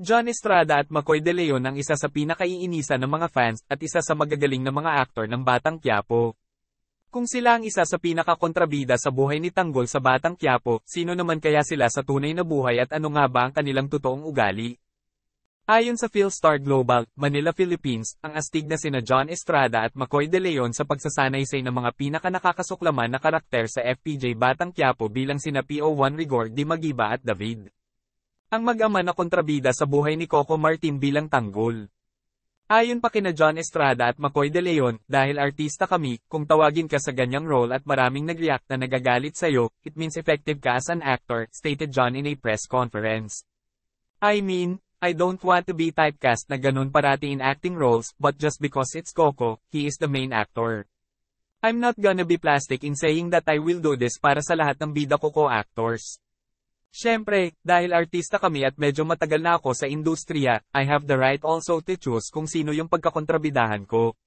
John Estrada at Macoy De Leon ang isa sa pinakaiinisa ng mga fans at isa sa magagaling na mga aktor ng Batang Quiapo. Kung sila ang isa sa pinakakontrabida sa buhay ni Tanggol sa Batang Quiapo, sino naman kaya sila sa tunay na buhay at ano nga ba ang kanilang totoong ugali? Ayon sa Philstar Global, Manila, Philippines, ang astig na sina John Estrada at Macoy De Leon sa pagsasanaysay ng mga pinakanakakasuklaman na karakter sa FPJ Batang Quiapo bilang sina PO1 Rigor Di Magiba at David ang mag-ama na kontrabida sa buhay ni Coco Martin bilang tanggol. Ayon pa kina John Estrada at Macoy de Leon, dahil artista kami, kung tawagin ka sa ganyang role at maraming nag-react na nagagalit sa'yo, it means effective ka as an actor, stated John in a press conference. I mean, I don't want to be typecast na ganun parati in acting roles, but just because it's Coco, he is the main actor. I'm not gonna be plastic in saying that I will do this para sa lahat ng bida ko co-actors. Siyempre, dahil artista kami at medyo matagal na ako sa industriya, I have the right also to choose kung sino yung pagkakontrabidahan ko.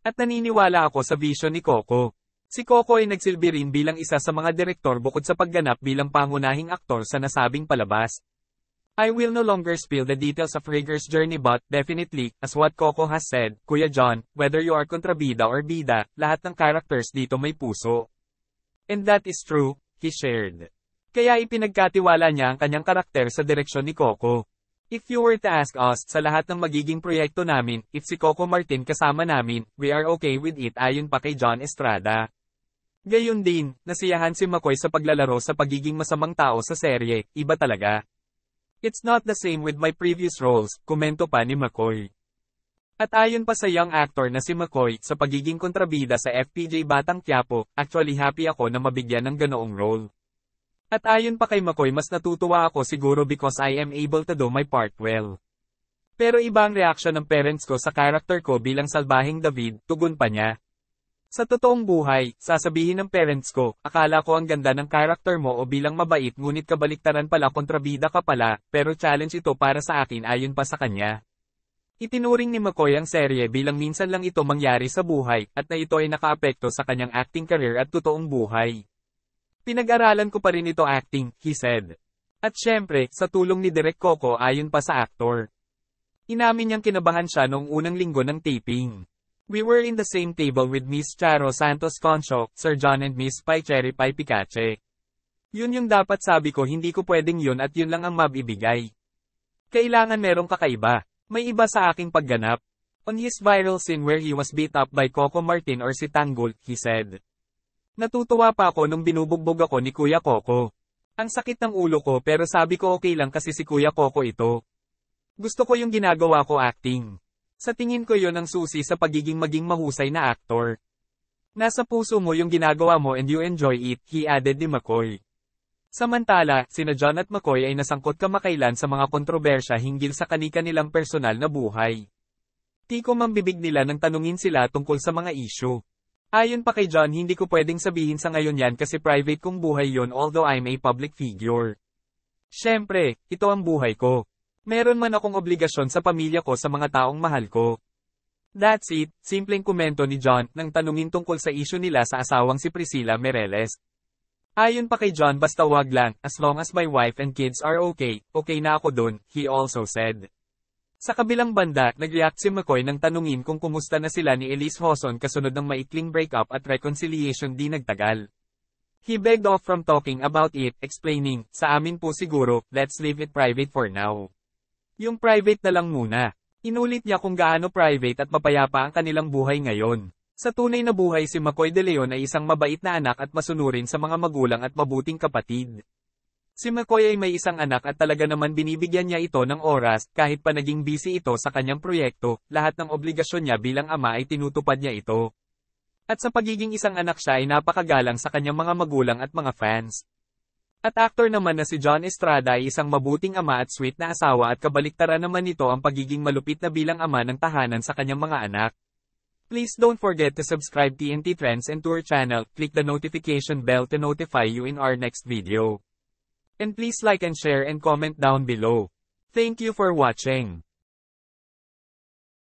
At naniniwala ako sa vision ni Coco. Si Coco ay nagsilbi rin bilang isa sa mga direktor bukod sa pagganap bilang pangunahing aktor sa nasabing palabas. I will no longer spill the details of Rigger's journey but, definitely, as what Coco has said, Kuya John, whether you are kontrabida or bida, lahat ng characters dito may puso. And that is true, he shared. Kaya ipinagkatiwala niya ang kanyang karakter sa direksyon ni Coco. If you were to ask us, sa lahat ng magiging proyekto namin, if si Coco Martin kasama namin, we are okay with it ayon pa kay John Estrada. Gayun din, nasiyahan si McCoy sa paglalaro sa pagiging masamang tao sa serye, iba talaga. It's not the same with my previous roles, komento pa ni McCoy. At ayon pa sa young actor na si McCoy, sa pagiging kontrabida sa FPJ Batang Quiapo, actually happy ako na mabigyan ng ganoong role. At ayon pa kay Makoy mas natutuwa ako siguro because I am able to do my part well. Pero iba ang reaction ng parents ko sa character ko bilang salbahing David, tugon pa niya. Sa totoong buhay, sasabihin ng parents ko, akala ko ang ganda ng character mo o bilang mabait ngunit kabaliktaran pala kontrabida ka pala, pero challenge ito para sa akin ayon pa sa kanya. Itinuring ni McCoy ang serye bilang minsan lang ito mangyari sa buhay, at na ito ay nakaapekto sa kanyang acting career at totoong buhay. Pinag-aralan ko pa rin ito acting, he said. At syempre, sa tulong ni Direk Coco ayon pa sa actor. Inamin niyang kinabahan siya noong unang linggo ng taping. We were in the same table with Miss Charo Santos Concho, Sir John and Miss Pai Cherry Pai Picache. Yun yung dapat sabi ko hindi ko pwedeng yun at yun lang ang mabibigay. Kailangan merong kakaiba. May iba sa aking pagganap. On his viral scene where he was beat up by Coco Martin or si Tanggol, he said. Natutuwa pa ako nung binubugbog ako ni Kuya Coco. Ang sakit ng ulo ko pero sabi ko okay lang kasi si Kuya Coco ito. Gusto ko yung ginagawa ko acting. Sa tingin ko yon ang susi sa pagiging maging mahusay na actor. Nasa puso mo yung ginagawa mo and you enjoy it, he added ni McCoy. Samantala, sina John at McCoy ay nasangkot kamakailan sa mga kontrobersya hinggil sa kanika nilang personal na buhay. Tiko mambibig nila nang tanungin sila tungkol sa mga issue. Ayon pa kay John hindi ko pwedeng sabihin sa ngayon yan kasi private kong buhay yon although I'm a public figure. Siyempre, ito ang buhay ko. Meron man akong obligasyon sa pamilya ko sa mga taong mahal ko. That's it, simpleng komento ni John nang tanungin tungkol sa isyu nila sa asawang si Priscilla Mereles. Ayon pa kay John basta wag lang, as long as my wife and kids are okay, okay na ako dun, he also said. Sa kabilang banda, nag-react si McCoy nang tanungin kung kumusta na sila ni Elise Hoson kasunod ng maikling breakup at reconciliation di nagtagal. He begged off from talking about it, explaining, sa amin po siguro, let's leave it private for now. Yung private na lang muna. Inulit niya kung gaano private at mapayapa ang kanilang buhay ngayon. Sa tunay na buhay si McCoy De Leon ay isang mabait na anak at masunurin sa mga magulang at mabuting kapatid. Si McCoy ay may isang anak at talaga naman binibigyan niya ito ng oras, kahit pa naging busy ito sa kanyang proyekto, lahat ng obligasyon niya bilang ama ay tinutupad niya ito. At sa pagiging isang anak siya ay napakagalang sa kanyang mga magulang at mga fans. At actor naman na si John Estrada ay isang mabuting ama at sweet na asawa at kabaliktaran naman nito ang pagiging malupit na bilang ama ng tahanan sa kanyang mga anak. Please don't forget to subscribe TNT Trends and Tour channel, click the notification bell to notify you in our next video. And please like and share and comment down below. Thank you for watching.